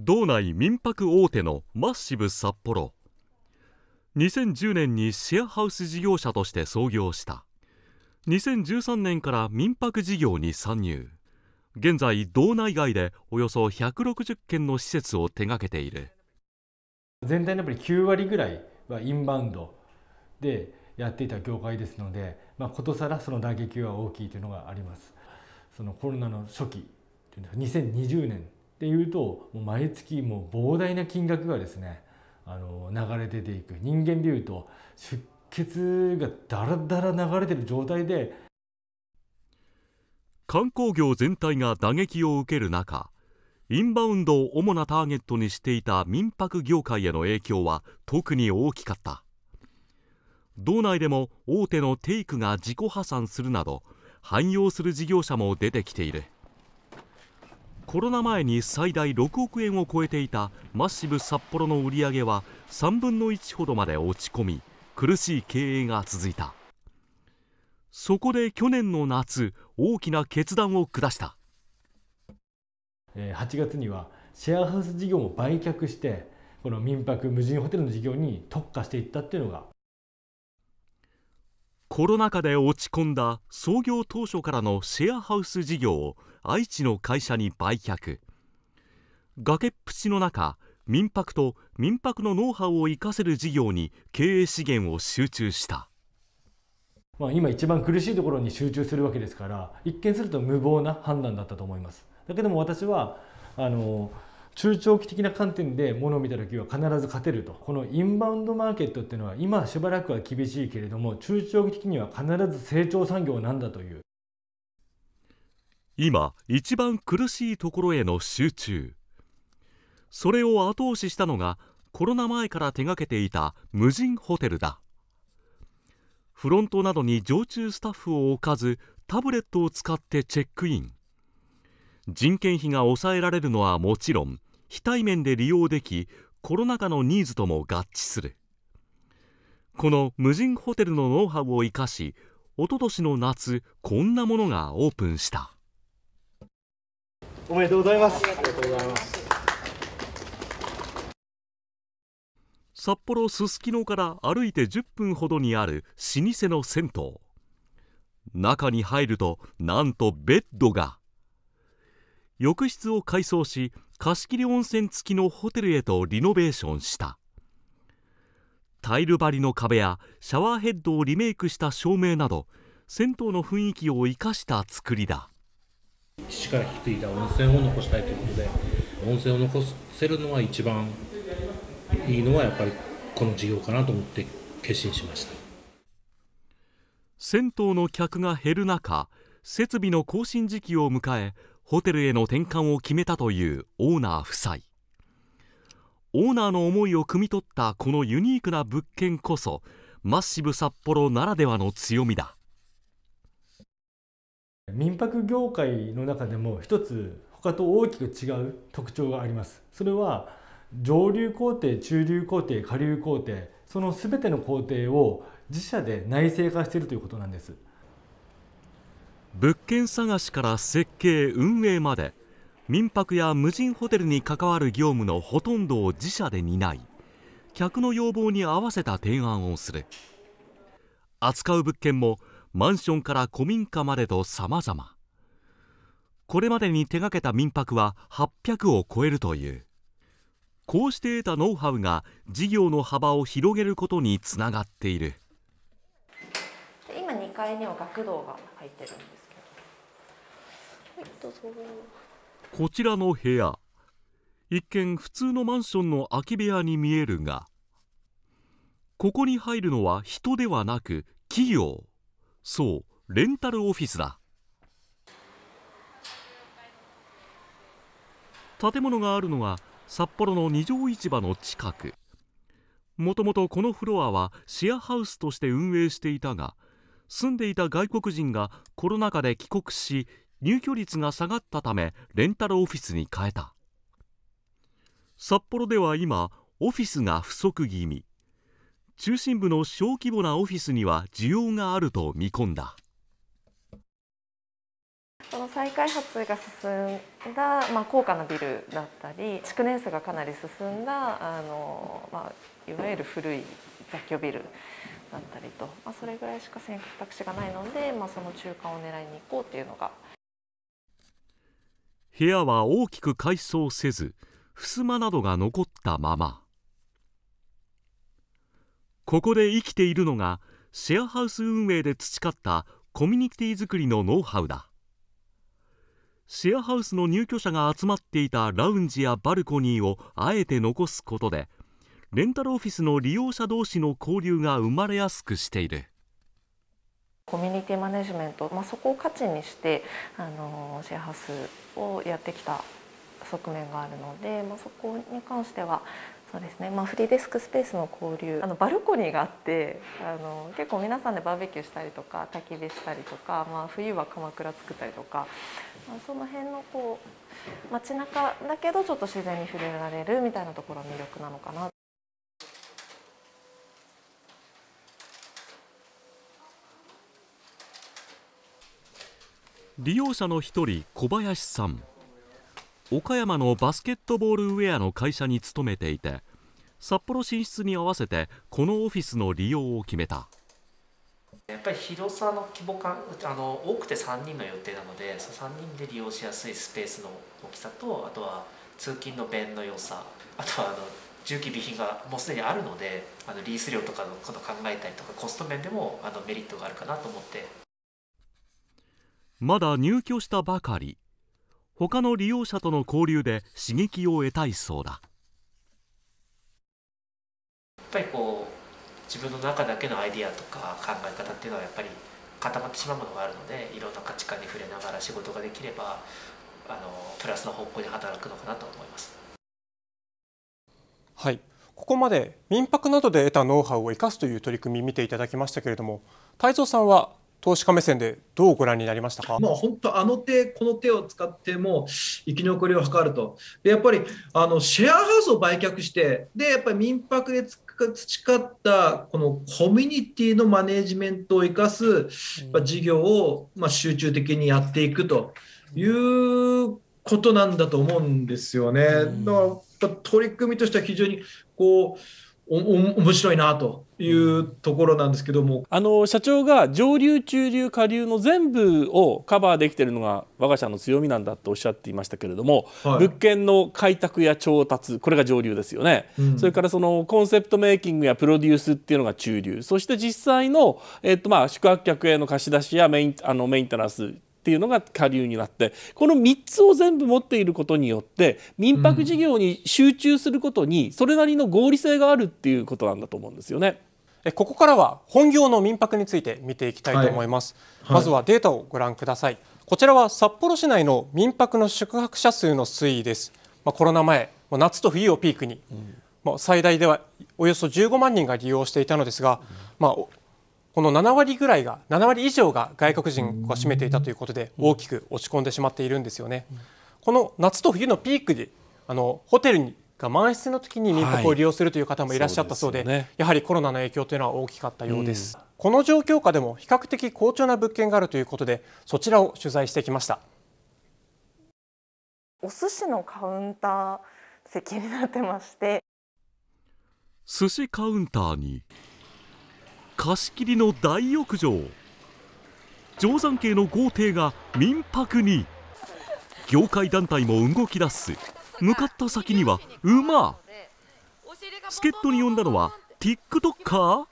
道内民泊大手のマッシブ札幌2010年にシェアハウス事業者として創業した2013年から民泊事業に参入現在道内外でおよそ160件の施設を手掛けている全体のやっぱり9割ぐらいはインバウンドでやっていた業界ですので、まあ、ことさらその打撃は大きいというのがありますそのコロナの初期2020年っていうともう毎月もう膨大な金額がですねあの流れ出ていく人間でいうと出血がだらだら流れてる状態で観光業全体が打撃を受ける中インバウンドを主なターゲットにしていた民泊業界への影響は特に大きかった道内でも大手のテイクが自己破産するなど汎用する事業者も出てきている。コロナ前に最大6億円を超えていたマッシブ札幌の売り上げは3分の1ほどまで落ち込み苦しい経営が続いたそこで去年の夏大きな決断を下した8月にはシェアハウス事業を売却してこの民泊無人ホテルの事業に特化していったっていうのがコロナ禍で落ち込んだ創業当初からのシェアハウス事業を愛知の会社に売却崖っぷちの中民泊と民泊のノウハウを生かせる事業に経営資源を集中したまあ、今一番苦しいところに集中するわけですから一見すると無謀な判断だったと思いますだけども私はあの中長期的な観点で物を見た時は必ず勝てるとこのインバウンドマーケットっていうのは今しばらくは厳しいけれども中長期的には必ず成長産業なんだという今一番苦しいところへの集中それを後押ししたのがコロナ前から手がけていた無人ホテルだフロントなどに常駐スタッフを置かずタブレットを使ってチェックイン人件費が抑えられるのはもちろん非対面で利用できコロナ禍のニーズとも合致するこの無人ホテルのノウハウを生かし一昨年の夏こんなものがオープンしたおめでとうございますありがとうございます札幌すすきのから歩いて10分ほどにある老舗の銭湯中に入るとなんとベッドが浴室を改装し貸切温泉付きのホテルへとリノベーションしたタイル張りの壁やシャワーヘッドをリメイクした照明など銭湯の雰囲気を生かした作りだ父から引き継いだ温泉を残したいということで温泉を残せるのは一番いいのはやっぱりこの事業かなと思って決心しました銭湯の客が減る中設備の更新時期を迎えホテルへの転換を決めたというオーナー夫妻オーナーの思いを汲み取ったこのユニークな物件こそマッシブ札幌ならではの強みだ民泊業界の中でも一つ他と大きく違う特徴がありますそれは上流工程中流工程下流工程その全ての工程を自社で内製化しているということなんです物件探しから設計運営まで民泊や無人ホテルに関わる業務のほとんどを自社で担い客の要望に合わせた提案をする扱う物件もマンションから古民家までと様々これまでに手がけた民泊は800を超えるというこうして得たノウハウが事業の幅を広げることにつながっている今2階には学童が入ってるんですこちらの部屋一見普通のマンションの空き部屋に見えるがここに入るのは人ではなく企業そうレンタルオフィスだ建物があるのは札幌の二条市場の近くもともとこのフロアはシェアハウスとして運営していたが住んでいた外国人がコロナ禍で帰国し入居率が下がったためレンタルオフィスに変えた札幌では今オフィスが不足気味中心部の小規模なオフィスには需要があると見込んだこの再開発が進んだ、まあ、高価なビルだったり築年数がかなり進んだあの、まあ、いわゆる古い雑居ビルだったりと、まあ、それぐらいしか選択肢がないので、まあ、その中間を狙いに行こうっていうのが部屋は大きく改装せず襖などが残ったままここで生きているのがシェアハウス運営で培ったコミュニティ作りのノウハウだシェアハウスの入居者が集まっていたラウンジやバルコニーをあえて残すことでレンタルオフィスの利用者同士の交流が生まれやすくしている。コミュニティマネジメント、まあ、そこを価値にしてあのシェアハウスをやってきた側面があるので、まあ、そこに関してはそうですね、まあ、フリーデスクスペースの交流あのバルコニーがあってあの結構皆さんでバーベキューしたりとか焚き火したりとか、まあ、冬は鎌倉作ったりとか、まあ、その辺のこう街中だけどちょっと自然に触れられるみたいなところが魅力なのかな。利用者の一人小林さん岡山のバスケットボールウェアの会社に勤めていて札幌進出に合わせてこのオフィスの利用を決めたやっぱり広さの規模感あの多くて3人の予定なので3人で利用しやすいスペースの大きさとあとは通勤の便の良さあとはあの重機備品がもうすでにあるのであのリース料とかのこと考えたりとかコスト面でもあのメリットがあるかなと思ってまだ入居したばかり他の利用者との交流で刺激を得たいそうだやっぱりこう自分の中だけのアイディアとか考え方っていうのはやっぱり固まってしまうものがあるのでいろんな価値観に触れながら仕事ができればあのプラスの方向に働くのかなと思います。はいここまで民泊などで得たノウハウを生かすという取り組み見ていただきましたけれども太蔵さんは投資家目線でどうご覧になりましたか、まあ、本当、あの手、この手を使っても生き残りを図ると、でやっぱりあのシェアハウスを売却して、でやっぱり民泊で培ったこのコミュニティのマネジメントを生かす事業を、まあ、集中的にやっていくということなんだと思うんですよね。だから取り組みとしては非常にこうおお面白いなというところなんですけどもあの社長が上流中流下流の全部をカバーできてるのが我が社の強みなんだとおっしゃっていましたけれども、はい、物件の開拓や調達これが上流ですよね、うん、それからそのコンセプトメイキングやプロデュースっていうのが中流そして実際の、えっと、まあ宿泊客への貸し出しやメインあのメインテナンスっていうのが下流になってこの3つを全部持っていることによって民泊事業に集中することにそれなりの合理性があるっていうことなんだと思うんですよね。えここからは本業の民泊について見ていきたいと思います、はいまずはデータをご覧くださいこちらは札幌市内の民泊の宿泊者数の推移です、まあ、コロナ前夏と冬をピークに、うん、まあ、最大ではおよそ15万人が利用していたのですが、まあ、この7割ぐらいが7割以上が外国人が占めていたということで大きく落ち込んでしまっているんですよね。この夏と冬のピークであのホテルにが満室の時に民泊を利用するという方もいらっしゃったそうではい、でね、やはりコロナの影響というのは大きかったようです、うん、この状況下でも比較的好調な物件があるということでそちらを取材してきましたお寿司のカウンター席になってまして寿司カウンターに貸し切りの大浴場定山渓の豪邸が民泊に業界団体も動き出す向かった先には馬助っ人に呼んだのは TikToker?